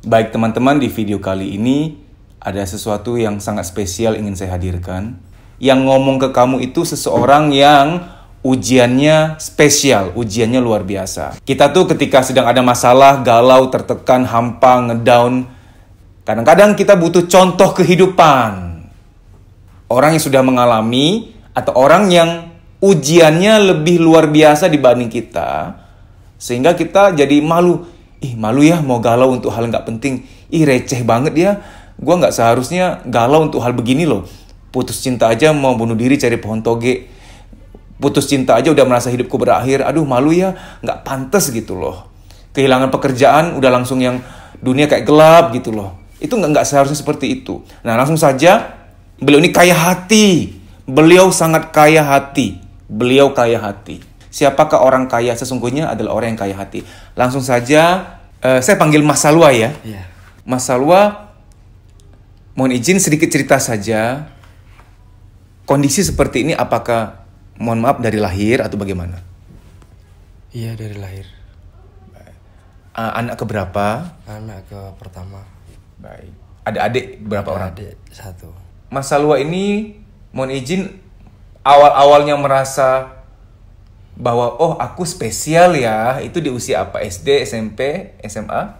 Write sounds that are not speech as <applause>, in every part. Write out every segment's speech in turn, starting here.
Baik teman-teman, di video kali ini ada sesuatu yang sangat spesial ingin saya hadirkan. Yang ngomong ke kamu itu seseorang yang ujiannya spesial, ujiannya luar biasa. Kita tuh ketika sedang ada masalah, galau, tertekan, hampa, ngedown, kadang-kadang kita butuh contoh kehidupan. Orang yang sudah mengalami atau orang yang ujiannya lebih luar biasa dibanding kita, sehingga kita jadi malu ih malu ya mau galau untuk hal nggak penting ih receh banget ya gue nggak seharusnya galau untuk hal begini loh putus cinta aja mau bunuh diri cari pohon toge putus cinta aja udah merasa hidupku berakhir aduh malu ya nggak pantas gitu loh kehilangan pekerjaan udah langsung yang dunia kayak gelap gitu loh itu nggak nggak seharusnya seperti itu nah langsung saja beliau ini kaya hati beliau sangat kaya hati beliau kaya hati siapakah orang kaya sesungguhnya adalah orang yang kaya hati langsung saja uh, saya panggil Mas Salwa ya. Yeah. Mas Salwa, mohon izin sedikit cerita saja. Kondisi seperti ini apakah mohon maaf dari lahir atau bagaimana? Iya dari lahir. Uh, anak keberapa? Anak ke pertama. Baik. Ada adik berapa Ada orang? Adik satu. Mas Salwa ini mohon izin awal-awalnya merasa bahwa oh aku spesial ya itu di usia apa SD SMP SMA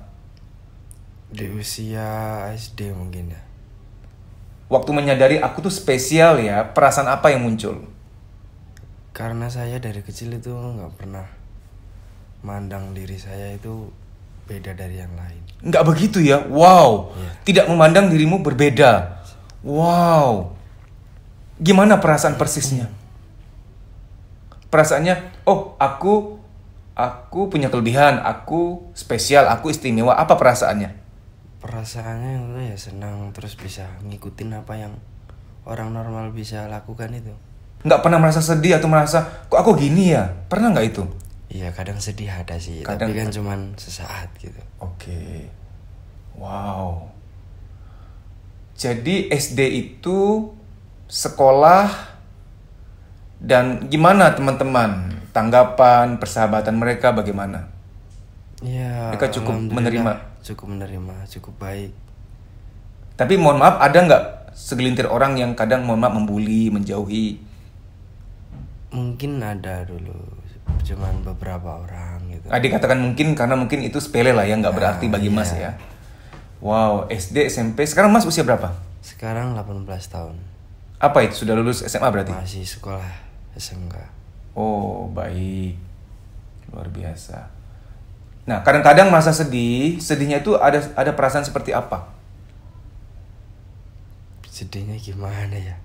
di usia SD mungkin ya waktu menyadari aku tuh spesial ya perasaan apa yang muncul karena saya dari kecil itu nggak pernah mandang diri saya itu beda dari yang lain nggak begitu ya wow yeah. tidak memandang dirimu berbeda wow gimana perasaan persisnya perasaannya oh aku aku punya kelebihan, aku spesial, aku istimewa. Apa perasaannya? Perasaannya itu ya senang terus bisa ngikutin apa yang orang normal bisa lakukan itu. Nggak pernah merasa sedih atau merasa kok aku gini ya? Pernah nggak itu? Iya kadang sedih ada sih, kadang... tapi kan cuman sesaat gitu. Oke, okay. wow. Jadi SD itu sekolah dan gimana teman-teman? tanggapan persahabatan mereka bagaimana? Ya, mereka cukup menerima, cukup menerima, cukup baik. Tapi mohon maaf, ada nggak segelintir orang yang kadang mohon maaf membuli, menjauhi? Mungkin ada dulu, cuman beberapa orang gitu. Adik dikatakan mungkin karena mungkin itu sepele lah ya, nggak ya, berarti bagi ya. Mas ya. Wow, SD, SMP. Sekarang Mas usia berapa? Sekarang 18 tahun. Apa itu? Sudah lulus SMA berarti? Masih sekolah SMK. Oh, baik. Luar biasa. Nah, kadang-kadang masa sedih, sedihnya itu ada ada perasaan seperti apa? Sedihnya gimana ya?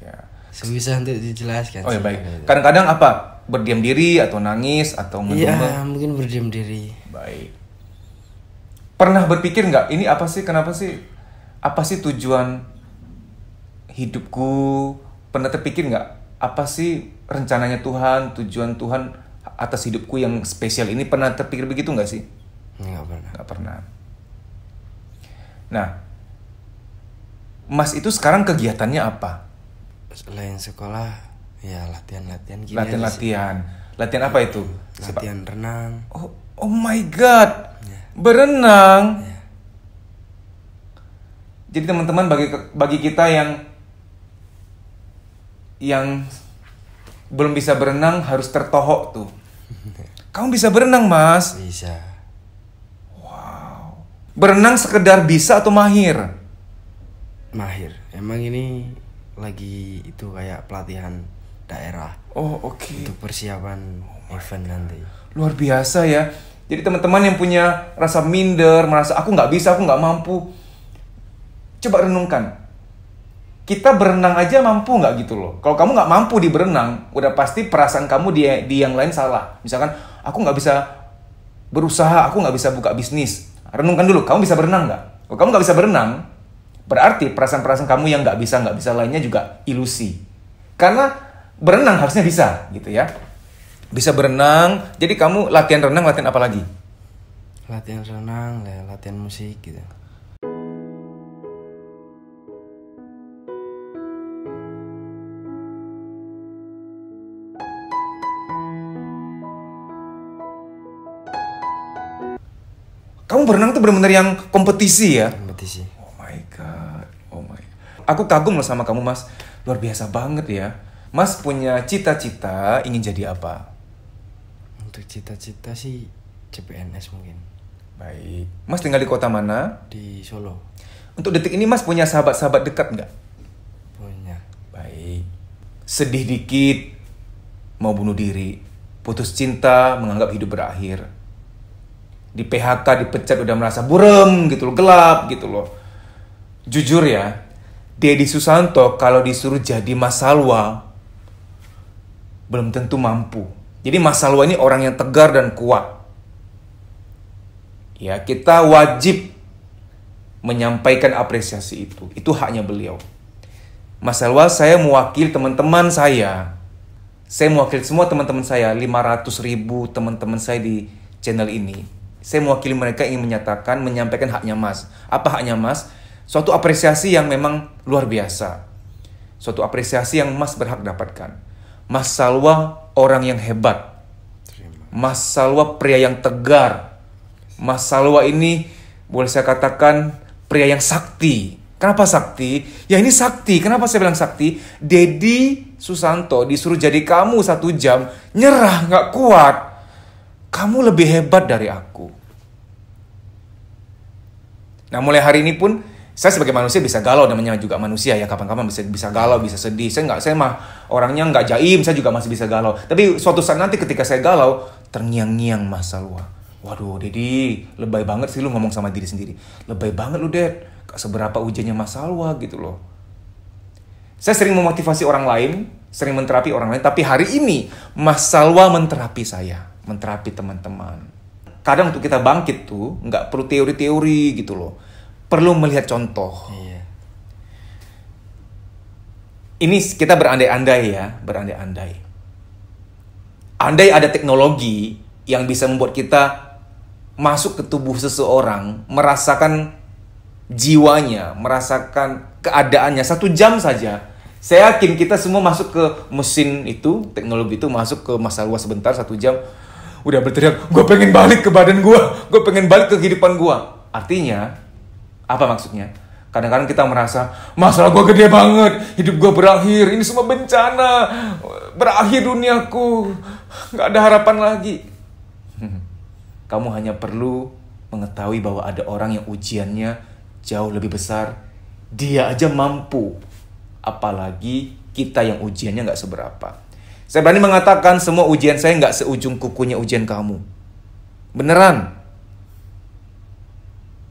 Ya. Sebisa untuk dijelaskan. Oh ya baik. Ya. Kadang-kadang apa? Berdiam diri atau nangis atau Iya, mungkin berdiam diri. Baik. Pernah berpikir nggak ini apa sih? Kenapa sih? Apa sih tujuan hidupku? Pernah terpikir nggak apa sih rencananya Tuhan, tujuan Tuhan atas hidupku yang spesial ini pernah terpikir begitu nggak sih? Nggak pernah. Nggak pernah. Nah, Mas itu sekarang kegiatannya apa? Selain sekolah, ya latihan-latihan Latihan-latihan. Latihan apa itu? Latihan renang. Oh, oh my god. Ya. Berenang. Ya. Jadi teman-teman bagi bagi kita yang yang belum bisa berenang harus tertohok tuh. Kamu bisa berenang, Mas? Bisa. Wow. Berenang sekedar bisa atau mahir? Mahir. Emang ini lagi itu kayak pelatihan daerah. Oh, oke. Okay. Untuk persiapan oh event nanti. Luar biasa ya. Jadi teman-teman yang punya rasa minder, merasa aku nggak bisa, aku nggak mampu, coba renungkan kita berenang aja mampu nggak gitu loh. Kalau kamu nggak mampu di berenang, udah pasti perasaan kamu di, di yang lain salah. Misalkan, aku nggak bisa berusaha, aku nggak bisa buka bisnis. Renungkan dulu, kamu bisa berenang nggak? Kalau kamu nggak bisa berenang, berarti perasaan-perasaan kamu yang nggak bisa, nggak bisa lainnya juga ilusi. Karena berenang harusnya bisa, gitu ya. Bisa berenang, jadi kamu latihan renang, latihan apa lagi? Latihan renang, latihan musik gitu Kamu berenang tuh benar-benar yang kompetisi ya? Kompetisi. Oh my god. Oh my. God. Aku kagum loh sama kamu, Mas. Luar biasa banget ya. Mas punya cita-cita ingin jadi apa? Untuk cita-cita sih CPNS mungkin. Baik. Mas tinggal di kota mana? Di Solo. Untuk detik ini Mas punya sahabat-sahabat dekat nggak? Punya. Baik. Sedih dikit, mau bunuh diri, putus cinta, menganggap hidup berakhir di PHK, dipecat udah merasa burem gitu loh, gelap gitu loh. Jujur ya, Deddy Susanto kalau disuruh jadi Mas Salwa belum tentu mampu. Jadi Mas Salwa ini orang yang tegar dan kuat. Ya, kita wajib menyampaikan apresiasi itu. Itu haknya beliau. Mas Salwa, saya mewakili teman-teman saya. Saya mewakili semua teman-teman saya, 500 ribu teman-teman saya di channel ini. Saya mewakili mereka ingin menyatakan, menyampaikan haknya Mas. Apa haknya Mas? Suatu apresiasi yang memang luar biasa. Suatu apresiasi yang Mas berhak dapatkan. Mas Salwa orang yang hebat. Mas Salwa pria yang tegar. Mas Salwa ini boleh saya katakan pria yang sakti. Kenapa sakti? Ya ini sakti. Kenapa saya bilang sakti? Dedi Susanto disuruh jadi kamu satu jam, nyerah nggak kuat kamu lebih hebat dari aku. Nah mulai hari ini pun saya sebagai manusia bisa galau namanya juga manusia ya kapan-kapan bisa bisa galau bisa sedih saya nggak saya mah orangnya nggak jaim saya juga masih bisa galau tapi suatu saat nanti ketika saya galau terngiang-ngiang masa lu waduh Deddy, lebay banget sih lu ngomong sama diri sendiri lebay banget lu Ded seberapa ujiannya masa lu gitu loh saya sering memotivasi orang lain sering menterapi orang lain tapi hari ini masa lu menterapi saya menterapi teman-teman. Kadang untuk kita bangkit tuh nggak perlu teori-teori gitu loh, perlu melihat contoh. Iya. Ini kita berandai-andai ya, berandai-andai. Andai ada teknologi yang bisa membuat kita masuk ke tubuh seseorang, merasakan jiwanya, merasakan keadaannya satu jam saja. Saya yakin kita semua masuk ke mesin itu, teknologi itu masuk ke masa luas sebentar satu jam udah berteriak gue pengen balik ke badan gue gue pengen balik ke kehidupan gue artinya apa maksudnya kadang-kadang kita merasa masalah gue gede banget hidup gue berakhir ini semua bencana berakhir duniaku gak ada harapan lagi hmm. kamu hanya perlu mengetahui bahwa ada orang yang ujiannya jauh lebih besar dia aja mampu apalagi kita yang ujiannya gak seberapa saya berani mengatakan semua ujian saya nggak seujung kukunya ujian kamu. Beneran.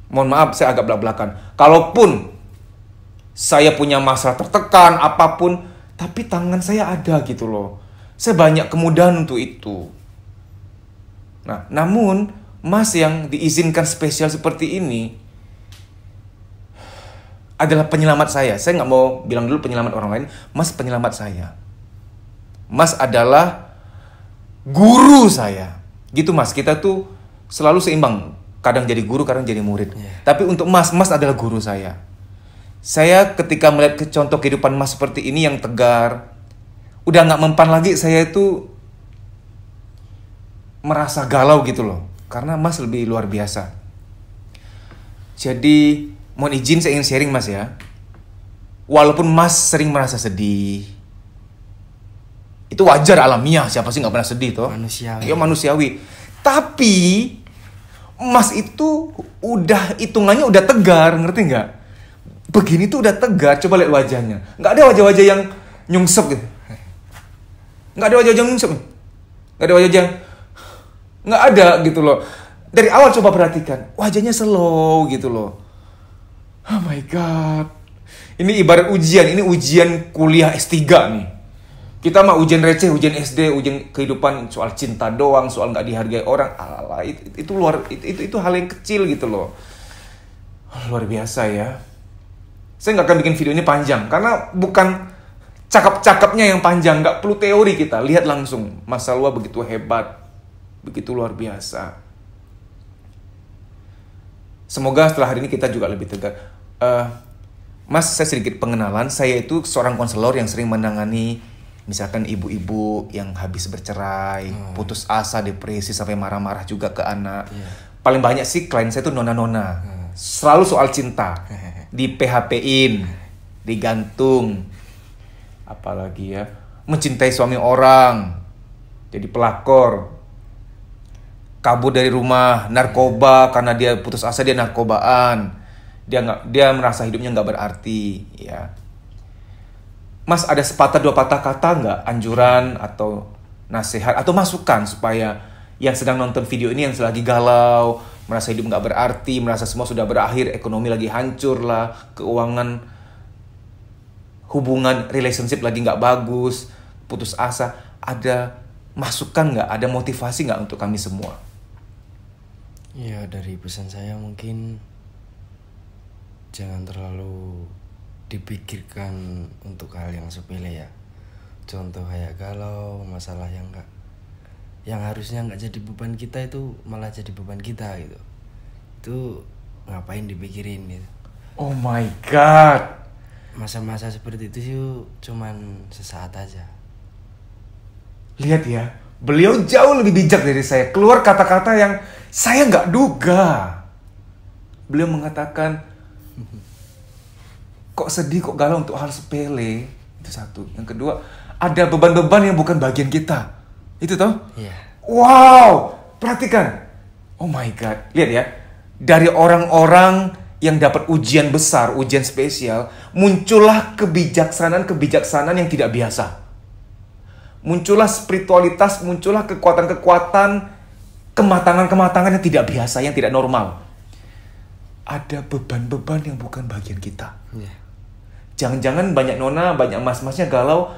Mohon maaf, saya agak belak-belakan. Kalaupun saya punya masalah tertekan, apapun, tapi tangan saya ada gitu loh. Saya banyak kemudahan untuk itu. Nah, namun Mas yang diizinkan spesial seperti ini adalah penyelamat saya. Saya nggak mau bilang dulu penyelamat orang lain, Mas penyelamat saya. Mas adalah guru saya. Gitu Mas, kita tuh selalu seimbang. Kadang jadi guru, kadang jadi murid. Yeah. Tapi untuk Mas, Mas adalah guru saya. Saya ketika melihat ke contoh kehidupan Mas seperti ini yang tegar, udah nggak mempan lagi saya itu merasa galau gitu loh. Karena Mas lebih luar biasa. Jadi mohon izin saya ingin sharing Mas ya. Walaupun Mas sering merasa sedih, itu wajar alamiah, siapa sih nggak pernah sedih toh? Manusiawi. Ya manusiawi. Tapi emas itu udah hitungannya udah tegar, ngerti nggak? Begini tuh udah tegar, coba lihat wajahnya. Nggak ada wajah-wajah yang nyungsep gitu. Nggak ada wajah-wajah yang nyungsep. Nggak ada wajah yang nggak ada gitu loh. Dari awal coba perhatikan, wajahnya slow gitu loh. Oh my god. Ini ibarat ujian, ini ujian kuliah S3 nih. Kita mah ujian receh, ujian SD, ujian kehidupan soal cinta doang, soal nggak dihargai orang. Alah, itu, itu luar itu, itu itu hal yang kecil gitu loh. Luar biasa ya. Saya nggak akan bikin video ini panjang karena bukan cakap-cakapnya yang panjang, nggak perlu teori kita. Lihat langsung, masa luar begitu hebat, begitu luar biasa. Semoga setelah hari ini kita juga lebih tegar. Uh, Mas, saya sedikit pengenalan. Saya itu seorang konselor yang sering menangani misalkan ibu-ibu yang habis bercerai, hmm. putus asa, depresi sampai marah-marah juga ke anak. Yeah. Paling banyak sih klien saya itu nona-nona. Hmm. Selalu soal cinta. <laughs> Di PHP-in, digantung. Apalagi ya, mencintai suami orang. Jadi pelakor. Kabur dari rumah, narkoba iya. karena dia putus asa dia narkobaan. Dia nggak dia merasa hidupnya nggak berarti, ya Mas ada sepatah dua patah kata nggak anjuran atau nasihat atau masukan supaya yang sedang nonton video ini yang selagi galau merasa hidup nggak berarti merasa semua sudah berakhir ekonomi lagi hancur lah keuangan hubungan relationship lagi nggak bagus putus asa ada masukan nggak ada motivasi nggak untuk kami semua Iya dari pesan saya mungkin jangan terlalu dipikirkan untuk hal yang sepele ya contoh kayak kalau masalah yang enggak yang harusnya nggak jadi beban kita itu malah jadi beban kita gitu itu ngapain dipikirin gitu oh my god masa-masa seperti itu sih cuman sesaat aja lihat ya beliau jauh lebih bijak dari saya keluar kata-kata yang saya nggak duga beliau mengatakan kok sedih kok galau untuk hal sepele itu satu yang kedua ada beban-beban yang bukan bagian kita itu toh yeah. wow perhatikan oh my god lihat ya dari orang-orang yang dapat ujian besar ujian spesial muncullah kebijaksanaan kebijaksanaan yang tidak biasa muncullah spiritualitas muncullah kekuatan-kekuatan kematangan-kematangan yang tidak biasa yang tidak normal ada beban-beban yang bukan bagian kita yeah jangan-jangan banyak nona banyak mas-masnya galau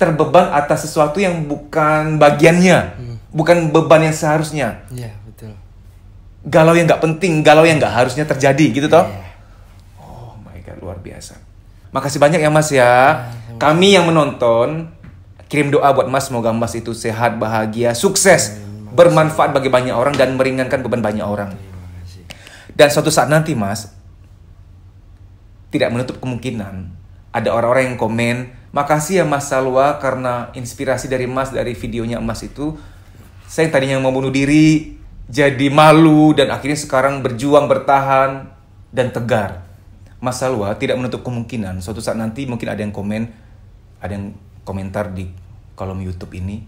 terbeban atas sesuatu yang bukan bagiannya hmm. bukan beban yang seharusnya yeah, betul galau yang nggak penting galau yang nggak harusnya terjadi gitu toh iya. oh my god luar biasa makasih banyak ya mas ya nah, kami yang menonton kirim doa buat mas semoga mas itu sehat bahagia sukses bermanfaat bagi banyak orang dan meringankan beban banyak orang dan suatu saat nanti mas tidak menutup kemungkinan ada orang-orang yang komen, makasih ya Mas Salwa karena inspirasi dari Mas dari videonya Mas itu, saya yang tadinya mau bunuh diri, jadi malu dan akhirnya sekarang berjuang bertahan dan tegar. Mas Salwa tidak menutup kemungkinan suatu saat nanti mungkin ada yang komen, ada yang komentar di kolom YouTube ini.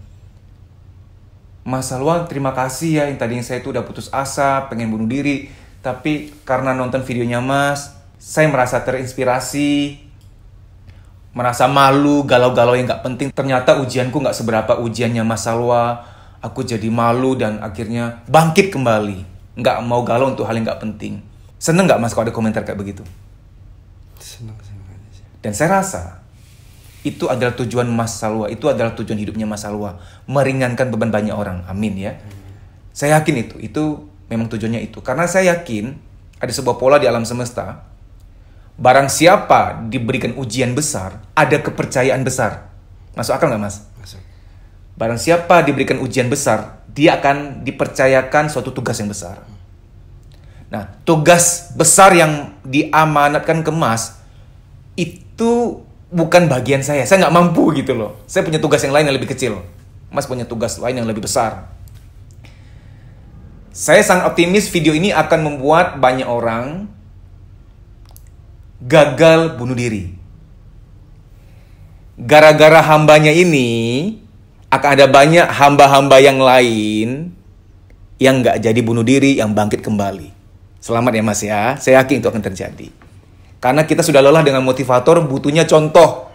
Mas Salwa terima kasih ya yang tadinya saya itu udah putus asa, pengen bunuh diri, tapi karena nonton videonya Mas, saya merasa terinspirasi, merasa malu, galau-galau yang gak penting. Ternyata ujianku gak seberapa ujiannya Mas Salwa. Aku jadi malu dan akhirnya bangkit kembali. Gak mau galau untuk hal yang gak penting. Seneng gak Mas kalau ada komentar kayak begitu? Seneng, seneng Dan saya rasa itu adalah tujuan Mas Salwa. Itu adalah tujuan hidupnya Mas Salwa. Meringankan beban banyak orang. Amin ya. Saya yakin itu. Itu memang tujuannya itu. Karena saya yakin ada sebuah pola di alam semesta Barang siapa diberikan ujian besar, ada kepercayaan besar. Masuk akal nggak mas? Masuk. Barang siapa diberikan ujian besar, dia akan dipercayakan suatu tugas yang besar. Nah, tugas besar yang diamanatkan ke mas itu bukan bagian saya. Saya nggak mampu gitu loh. Saya punya tugas yang lain yang lebih kecil. Mas punya tugas lain yang lebih besar. Saya sangat optimis video ini akan membuat banyak orang gagal bunuh diri. Gara-gara hambanya ini, akan ada banyak hamba-hamba yang lain yang gak jadi bunuh diri, yang bangkit kembali. Selamat ya mas ya, saya yakin itu akan terjadi. Karena kita sudah lelah dengan motivator, butuhnya contoh,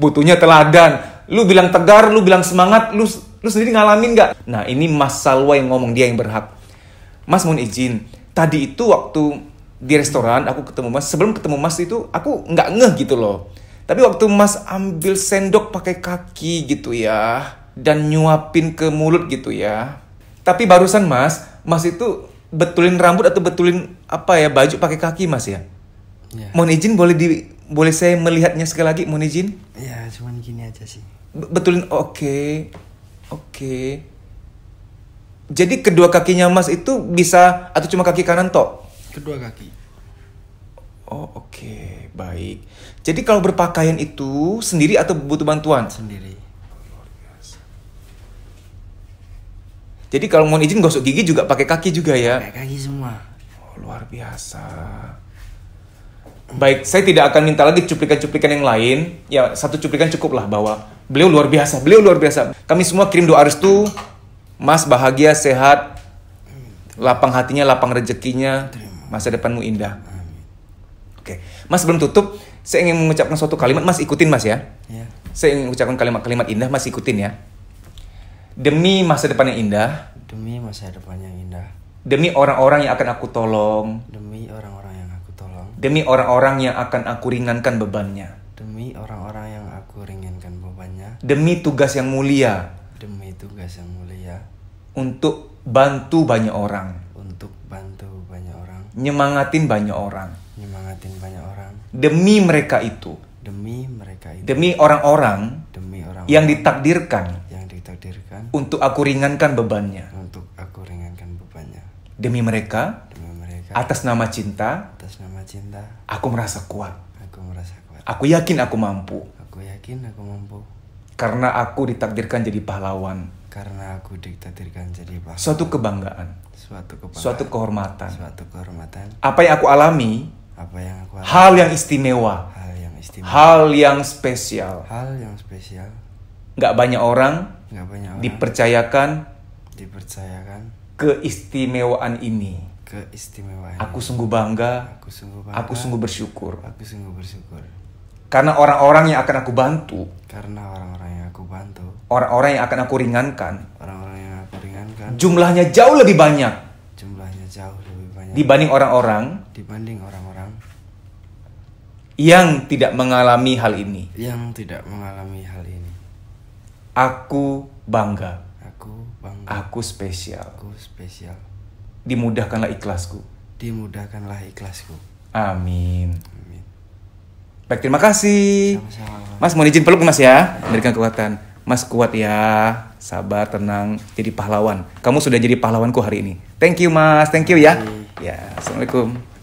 butuhnya teladan. Lu bilang tegar, lu bilang semangat, lu, lu sendiri ngalamin gak? Nah ini Mas Salwa yang ngomong, dia yang berhak. Mas mohon izin, tadi itu waktu di restoran aku ketemu Mas sebelum ketemu Mas itu aku nggak ngeh gitu loh tapi waktu Mas ambil sendok pakai kaki gitu ya dan nyuapin ke mulut gitu ya tapi barusan Mas Mas itu betulin rambut atau betulin apa ya baju pakai kaki Mas ya yeah. mohon izin boleh di boleh saya melihatnya sekali lagi mohon izin ya yeah, cuman gini aja sih betulin oke okay. oke okay. jadi kedua kakinya Mas itu bisa atau cuma kaki kanan tok kedua kaki. Oh oke okay. baik. Jadi kalau berpakaian itu sendiri atau butuh bantuan? Sendiri. Jadi kalau mau izin gosok gigi juga pakai kaki juga ya? Pakai kaki semua. Oh, luar biasa. Baik, saya tidak akan minta lagi cuplikan-cuplikan yang lain. Ya, satu cuplikan cukup lah bahwa beliau luar biasa, beliau luar biasa. Kami semua kirim doa restu. Mas bahagia, sehat, lapang hatinya, lapang rezekinya masa depanmu indah. Oke, okay. Mas belum tutup, saya ingin mengucapkan suatu kalimat, Mas ikutin Mas ya. Yeah. Saya ingin mengucapkan kalimat-kalimat indah, Mas ikutin ya. Demi masa depan yang indah. Demi masa depan yang indah. Demi orang-orang yang akan aku tolong. Demi orang-orang yang aku tolong. Demi orang-orang yang akan aku ringankan bebannya. Demi orang-orang yang aku ringankan bebannya. Demi tugas yang mulia. Demi tugas yang mulia untuk bantu banyak orang untuk bantu banyak orang nyemangatin banyak orang nyemangatin banyak orang demi mereka itu demi mereka itu demi orang-orang demi orang, -orang yang ditakdirkan yang ditakdirkan untuk aku ringankan bebannya untuk aku ringankan bebannya demi mereka demi mereka atas nama cinta atas nama cinta aku merasa kuat aku merasa kuat aku yakin aku mampu aku yakin aku mampu karena aku ditakdirkan jadi pahlawan karena aku diktatirkan jadi pahlawan. Suatu kebanggaan. Suatu kebanggaan. Suatu kehormatan. Suatu kehormatan. Apa yang aku alami? Apa yang aku alami? Hal yang istimewa. Hal yang istimewa. Hal yang spesial. Hal yang spesial. Gak banyak orang. Gak banyak orang. Dipercayakan. Dipercayakan. Keistimewaan ini. Keistimewaan. Aku sungguh bangga. Aku sungguh bangga. Aku sungguh bersyukur. Aku sungguh bersyukur. Karena orang-orang yang akan aku bantu. Karena orang-orang aku bantu. Orang-orang yang akan aku ringankan. Orang-orang yang aku ringankan. Jumlahnya jauh lebih banyak. Jumlahnya jauh lebih banyak. Dibanding orang-orang. Dibanding orang-orang. Yang tidak mengalami hal ini. Yang tidak mengalami hal ini. Aku bangga. Aku bangga. Aku spesial. Aku spesial. Dimudahkanlah ikhlasku. Dimudahkanlah ikhlasku. Amin. Baik, terima kasih. Mas mau izin peluk Mas ya, berikan kekuatan. Mas kuat ya, sabar, tenang, jadi pahlawan. Kamu sudah jadi pahlawanku hari ini. Thank you Mas, thank you ya. Ya, assalamualaikum.